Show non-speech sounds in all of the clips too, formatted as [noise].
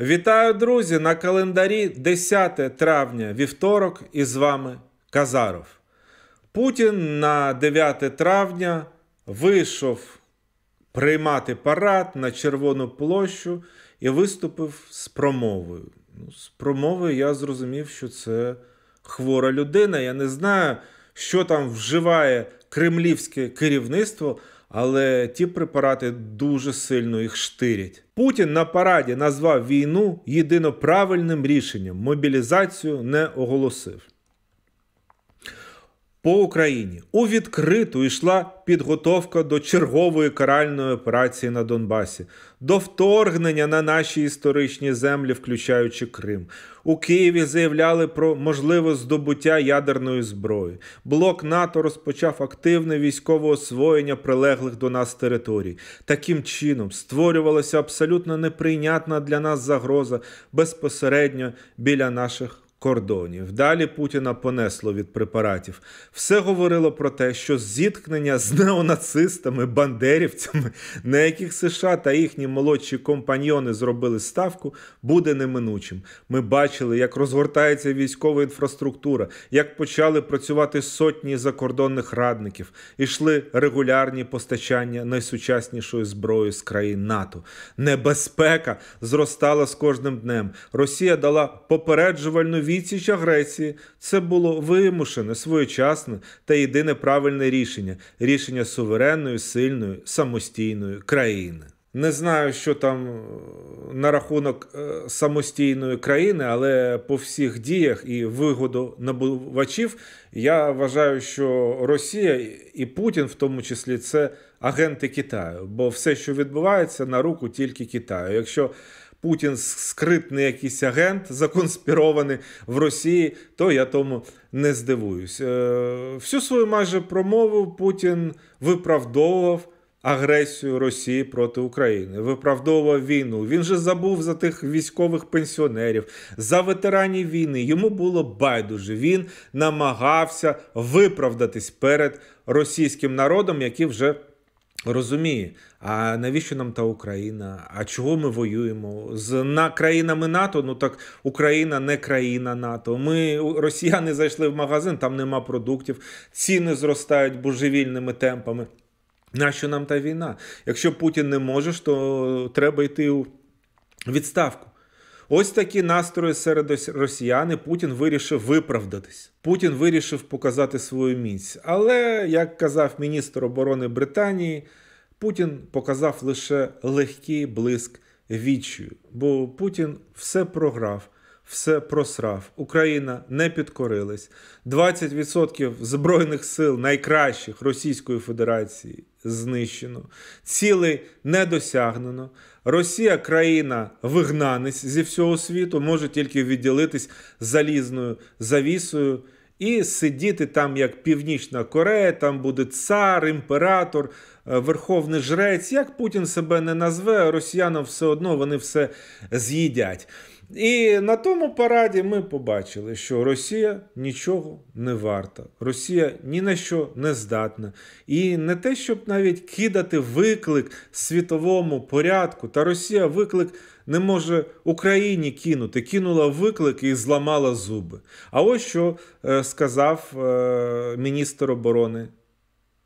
Вітаю, друзі, на календарі 10 травня вівторок, і з вами Казаров. Путін на 9 травня вийшов приймати парад на Червону площу і виступив з промовою. Ну, З промовою, я зрозумів, що це хвора людина. Я не знаю, що там вживає кремлівське керівництво але ті препарати дуже сильно їх штирять. Путін на параді назвав війну єдино правильним рішенням. Мобілізацію не оголосив по Україні у відкриту йшла підготовка до чергової каральної операції на Донбасі, до вторгнення на наші історичні землі, включаючи Крим. У Києві заявляли про можливе здобуття ядерної зброї. Блок НАТО розпочав активне військове освоєння прилеглих до нас територій. Таким чином створювалася абсолютно неприйнятна для нас загроза безпосередньо біля наших кордонів. Далі Путіна понесло від препаратів. Все говорило про те, що зіткнення з неонацистами, бандерівцями, на яких США та їхні молодші компаньйони зробили ставку, буде неминучим. Ми бачили, як розгортається військова інфраструктура, як почали працювати сотні закордонних радників, ішли регулярні постачання найсучаснішої зброї з країн НАТО. Небезпека зростала з кожним днем. Росія дала попереджувальну відсіч агресії це було вимушене, своєчасне та єдине правильне рішення рішення суверенної, сильної, самостійної країни. Не знаю, що там е, на рахунок е, самостійної країни, але по всіх діях і вигоду набувачів я вважаю, що Росія і Путін, в тому числі, це агенти Китаю, бо все, що відбувається, на руку тільки Китаю. Якщо Путін скритний якийсь агент законспірований в Росії, то я тому не здивуюсь. Е, всю свою майже промову Путін виправдовував. Агресію Росії проти України виправдовував війну. Він же забув за тих військових пенсіонерів, за ветеранів війни. Йому було байдуже. Він намагався виправдатись перед російським народом, який вже розуміє, а навіщо нам та Україна? А чого ми воюємо? З на країнами НАТО? Ну так Україна не країна НАТО. Ми росіяни зайшли в магазин, там нема продуктів, ціни зростають божевільними темпами. Нащо нам та війна? Якщо Путін не може, то треба йти у відставку. Ось такі настрої серед росіяни. Путін вирішив виправдатись. Путін вирішив показати свою міць. Але як казав міністр оборони Британії, Путін показав лише легкий блиск відчію, бо Путін все програв. Все просрав. Україна не підкорилась. 20% збройних сил найкращих Російської Федерації знищено, цілей не досягнено. Росія країна вигнанець зі всього світу, може тільки відділитись залізною завісою і сидіти там, як Північна Корея, там буде цар, імператор, е, верховний жрець. Як Путін себе не назве, росіянам все одно вони все з'їдять. І на тому параді ми побачили, що Росія нічого не варта, Росія ні на що не здатна. І не те, щоб навіть кидати виклик світовому порядку, та Росія виклик не може Україні кинути, кинула виклик і зламала зуби. А ось що е, сказав е, міністр оборони.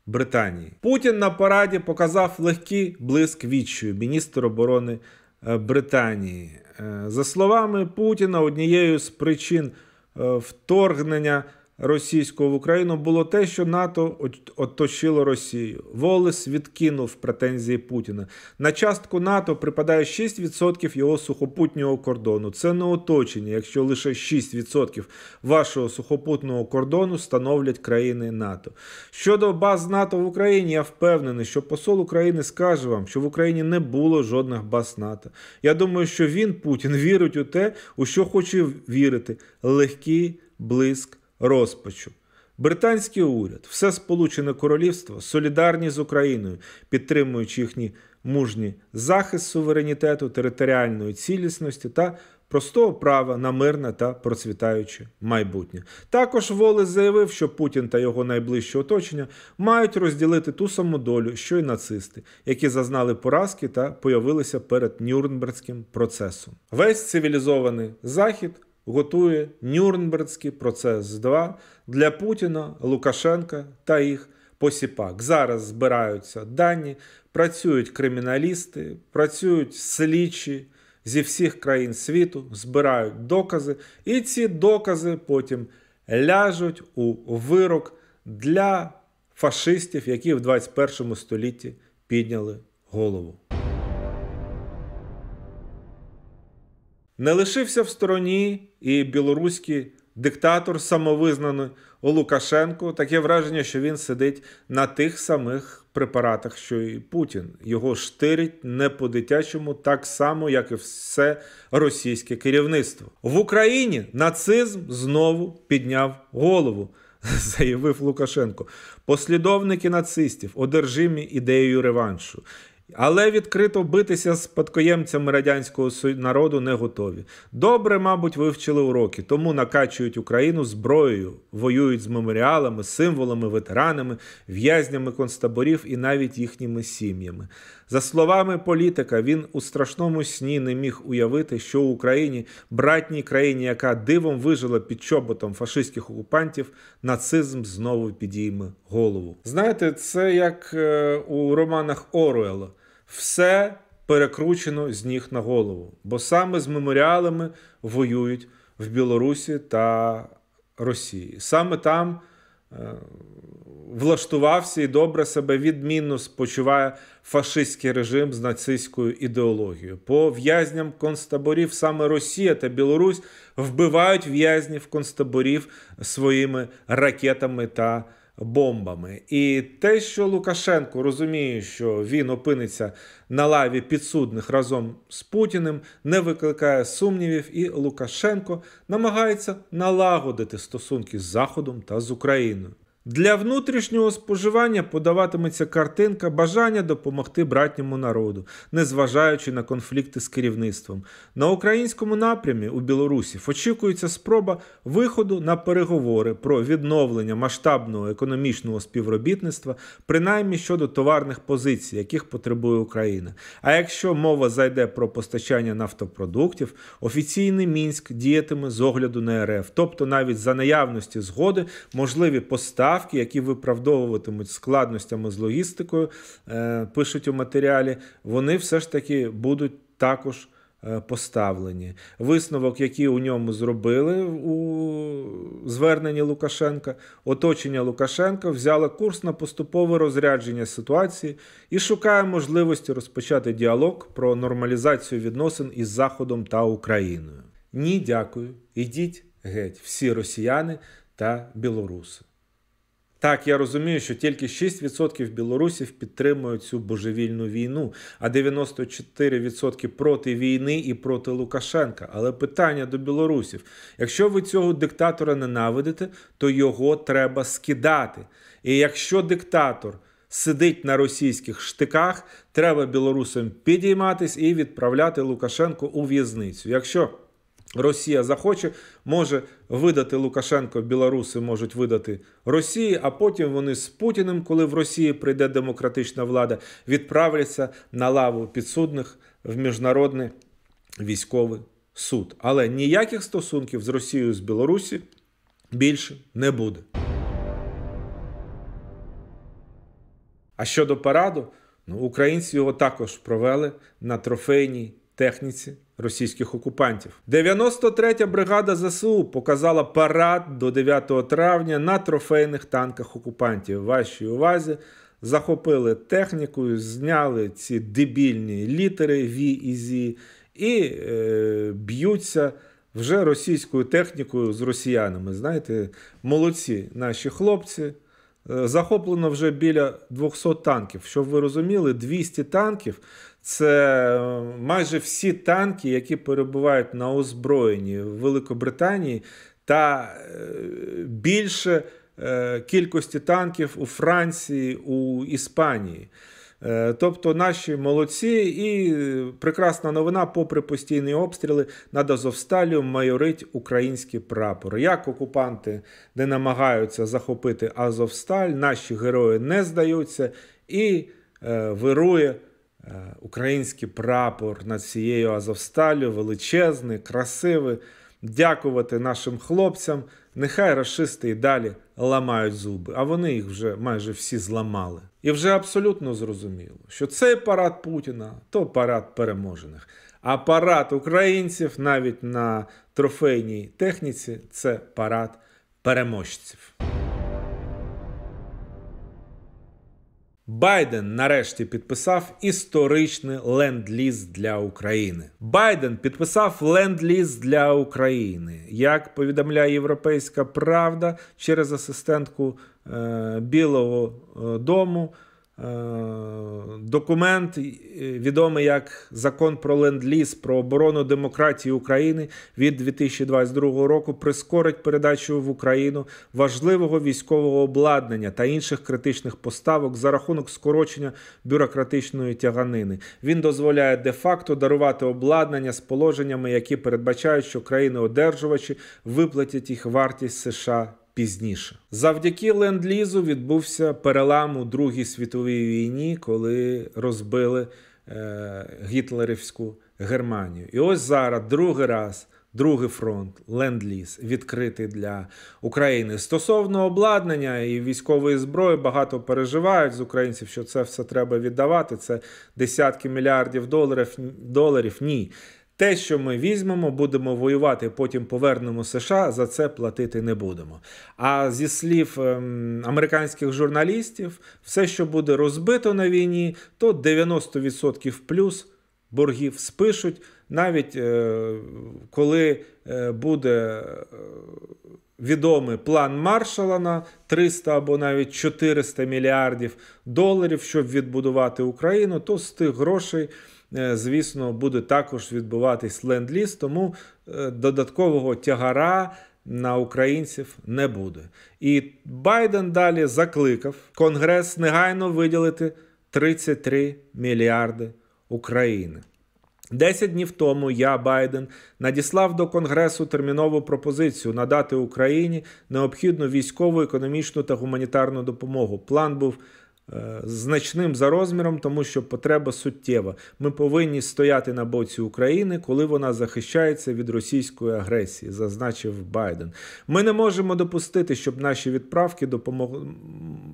Британії Путін на параді показав легкий блиск відчую міністр оборони Е, Британії. Е, за словами Путіна, однією з причин е, вторгнення російського в Україну було те, що НАТО оточило Росію. Волес відкинув претензії Путіна. На частку НАТО припадає 6% його сухопутнього кордону. Це не оточення, якщо лише 6% вашого сухопутного кордону становлять країни НАТО. Щодо баз НАТО в Україні, я впевнений, що посол України скаже вам, що в Україні не було жодних баз НАТО. Я думаю, що він Путін вірить у те, у що хоче вірити: легкий блиск розпачу. Британський уряд, все Сполучене Королівство солідарні з Україною, підтримуючи їхні мужні захист суверенітету, територіальної цілісності та простого права на мирне та процвітаюче майбутнє. Також Волес заявив, що Путін та його найближче оточення мають розділити ту саму долю, що й нацисти, які зазнали поразки та появилися перед Нюрнбергським процесом. Весь цивілізований захід готує Нюрнбердський процес 2 для Путіна, Лукашенка та їх посіпак. Зараз збираються дані, працюють криміналісти, працюють слідчі зі всіх країн світу, збирають докази, і ці докази потім ляжуть у вирок для фашистів, які в 21 столітті підняли голову. Не лишився в стороні і білоруський диктатор самовизнаний Лукашенко. Таке враження, що він сидить на тих самих препаратах, що і Путін. Його штирить не по-дитячому, так само, як і все російське керівництво. В Україні нацизм знову підняв голову. [laughs] Заявив Лукашенко, послідовники нацистів одержимі ідеєю реваншу. Але відкрито битися з спадкоємцями радянського народу не готові. Добре, мабуть, вивчили уроки, тому накачують Україну зброєю, воюють з меморіалами, символами, ветеранами, в'язнями концтаборів і навіть їхніми сім'ями. За словами політика, він у страшному сні не міг уявити, що у Україні, братній країні, яка дивом вижила під чоботом фашистських окупантів, нацизм знову підійме голову. Знаєте, це як е, у романах Оруела все перекручено з ніг на голову, бо саме з меморіалами воюють в Білорусі та Росії. Саме там е, влаштувався і добре себе відмінно спочуває фашистський режим з нацистською ідеологією. По в'язням концтаборів саме Росія та Білорусь вбивають в'язнів концтаборів своїми ракетами та бомбами. І те, що Лукашенко розуміє, що він опиниться на лаві підсудних разом з Путіним, не викликає сумнівів, і Лукашенко намагається налагодити стосунки з Заходом та з Україною. Для внутрішнього споживання подаватиметься картинка бажання допомогти братньому народу, незважаючи на конфлікти з керівництвом. На українському напрямі у білорусів очікується спроба виходу на переговори про відновлення масштабного економічного співробітництва, принаймні щодо товарних позицій, яких потребує Україна. А якщо мова зайде про постачання нафтопродуктів, офіційний мінськ діятиме з огляду на РФ, тобто навіть за наявності згоди можливі поставки ставки, які виправдовуватимуть складностями з логістикою, е, пишуть у матеріалі, вони все ж таки будуть також. Е, поставлені висновок, який у ньому зробили у зверненні Лукашенка, оточення Лукашенка взяло курс на поступове розрядження ситуації і шукає можливості розпочати діалог про нормалізацію відносин із Заходом та Україною. Ні, дякую. Ідіть геть, всі росіяни та білоруси. Так, я розумію, що тільки 6% білорусів підтримують цю божевільну війну, а 94% проти війни і проти Лукашенка. Але питання до білорусів: якщо ви цього диктатора ненавидите, то його треба скидати. І якщо диктатор... Сидить на російських штиках, треба білорусам підійматись і відправляти Лукашенко у в'язницю. Якщо Росія захоче, може видати Лукашенко, білоруси можуть видати Росії, а потім вони з Путіним, коли в Росії прийде демократична влада, відправляться на лаву підсудних в міжнародний військовий суд. Але ніяких стосунків з Росією з Білорусі більше не буде. А щодо параду, ну, українці його також провели на трофейній техніці російських окупантів. 93-я бригада ЗСУ показала парад до 9 травня на трофейних танках окупантів. Вашій увазі захопили техніку, зняли ці дебільні літери V і Z і е, б'ються. Вже російською технікою з росіянами, знаєте, молодці наші хлопці. Е, захоплено вже біля 200 танків. Щоб ви розуміли, 200 танків це майже всі танки, які перебувають на озброєнні в Великобританії, та е, більше е, кількості танків у Франції, у Іспанії. Е, тобто наші молодці і прекрасна новина, попри постійні обстріли, над Азовсталю майорить українські прапори. Як окупанти не намагаються захопити Азовсталь, наші герої не здаються і вирує. Е, український прапор над цією Азовсталю, величезний, красивий. Дякувати нашим хлопцям. Нехай расисти і далі ламають зуби, а вони їх вже майже всі зламали. І вже абсолютно зрозуміло, що цей парад Путіна то парад переможених. А парад українців навіть на трофейній техніці це парад переможців. Байден нарешті підписав історичний ленд-ліз для України. Байден підписав ленд-ліз для України, як повідомляє Європейська Правда через асистентку е, Білого е, Дому. Е, документ, е, відомий як Закон про ленд-ліз про оборону демократії України від 2022 року, прискорить передачу в Україну важливого військового обладнання та інших критичних поставок за рахунок скорочення бюрократичної тяганини. Він дозволяє де-факто дарувати обладнання з положеннями, які передбачають, що країни-одержувачі виплатять їх вартість США пізніше. Завдяки ленд-лізу відбувся перелам у Другій світовій війні, коли розбили е, гітлерівську Германію. І ось зараз другий раз. Другий фронт ленд-ліз відкритий для України стосовно обладнання і військової зброї багато переживають з українців, що це все треба віддавати. Це десятки мільярдів доларів доларів. Ні, те, що ми візьмемо, будемо воювати, потім повернемо США, за це платити не будемо. А зі слів ем, американських журналістів, все, що буде розбито на війні, то 90% плюс боргів спишуть, навіть е, коли е, буде. Е, Відомий план маршала на 300 або навіть 400 мільярдів доларів, щоб відбудувати Україну, то з тих грошей Е, звісно, буде також відбуватись ленд-ліз, тому е, додаткового тягара. На українців не буде. І Байден далі закликав Конгрес негайно виділити 33 мільярди України. Десять днів тому я, Байден, надіслав до Конгресу термінову пропозицію надати Україні необхідну військову, економічну та гуманітарну допомогу. План був Е, значним за розміром, тому що потреба суттєва. Ми повинні стояти на боці України, коли вона захищається від російської агресії, зазначив Байден. Ми не можемо допустити, щоб наші відправки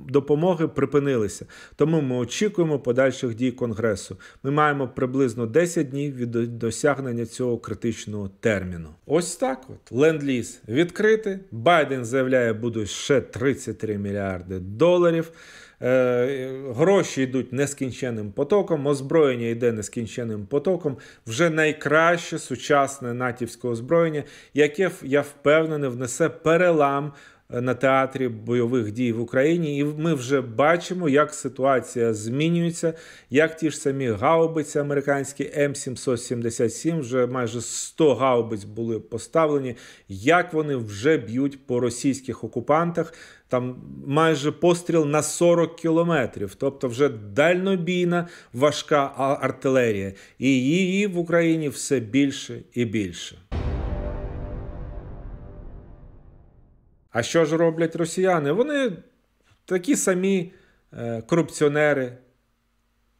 допомоги припинилися. Тому ми очікуємо подальших дій конгресу. Ми маємо приблизно 10 днів від досягнення цього критичного терміну. Ось так. От ленд-ліз відкрити. Байден заявляє, будуть ще 33 мільярди доларів. Е, гроші йдуть нескінченним потоком, озброєння йде нескінченним потоком. Вже найкраще сучасне натівське озброєння, яке я впевнений внесе перелам. Е, на театрі бойових дій в Україні, і ми вже бачимо, як ситуація змінюється, як ті ж самі гаубиці американські М777, вже майже 100 гаубиць були поставлені, як вони вже б'ють по російських окупантах там майже постріл на 40 кілометрів. Тобто, вже дальнобійна важка артилерія, і її в Україні все більше і більше. А що ж роблять росіяни? Вони такі самі е, корупціонери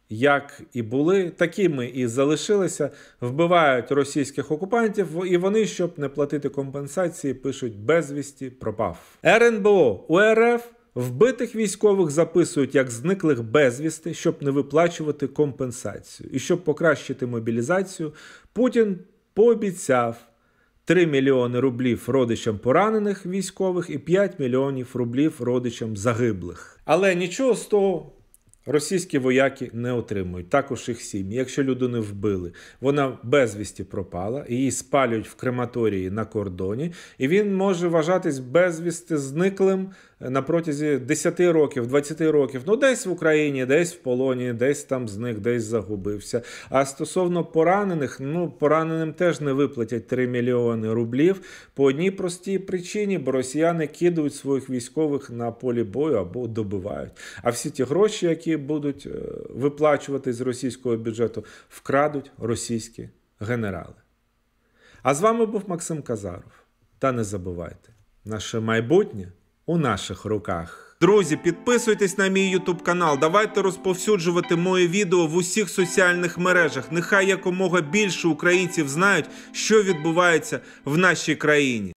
як і були, такими і залишилися, вбивають російських окупантів, і вони, щоб не платити компенсації, пишуть безвісті, пропав. РНБО УРФ вбитих військових записують як зниклих безвісти, щоб не виплачувати компенсацію. І щоб покращити мобілізацію, Путін пообіцяв. 3 мільйони рублів родичам поранених військових і 5 мільйонів рублів родичам загиблих. Але нічого з того Російські вояки не отримують, також їх сім'ї. Якщо людину вбили, вона безвісті пропала, її спалюють в крематорії на кордоні, і він може вважатись безвісти зниклим на протязі 10 років, 20 років, ну десь в Україні, десь в полоні, десь там зник, десь загубився. А стосовно поранених, ну пораненим теж не виплатять 3 мільйони рублів по одній простій причині, бо росіяни кидають своїх військових на полі бою або добивають. А всі ті гроші, які будуть е, виплачувати з російського бюджету, вкрадуть російські генерали. А з вами був Максим Казаров. Та не забувайте, наше майбутнє у наших руках. Друзі, підписуйтесь на мій ютуб канал. Давайте розповсюджувати моє відео в усіх соціальних мережах. Нехай якомога більше українців знають, що відбувається в нашій країні.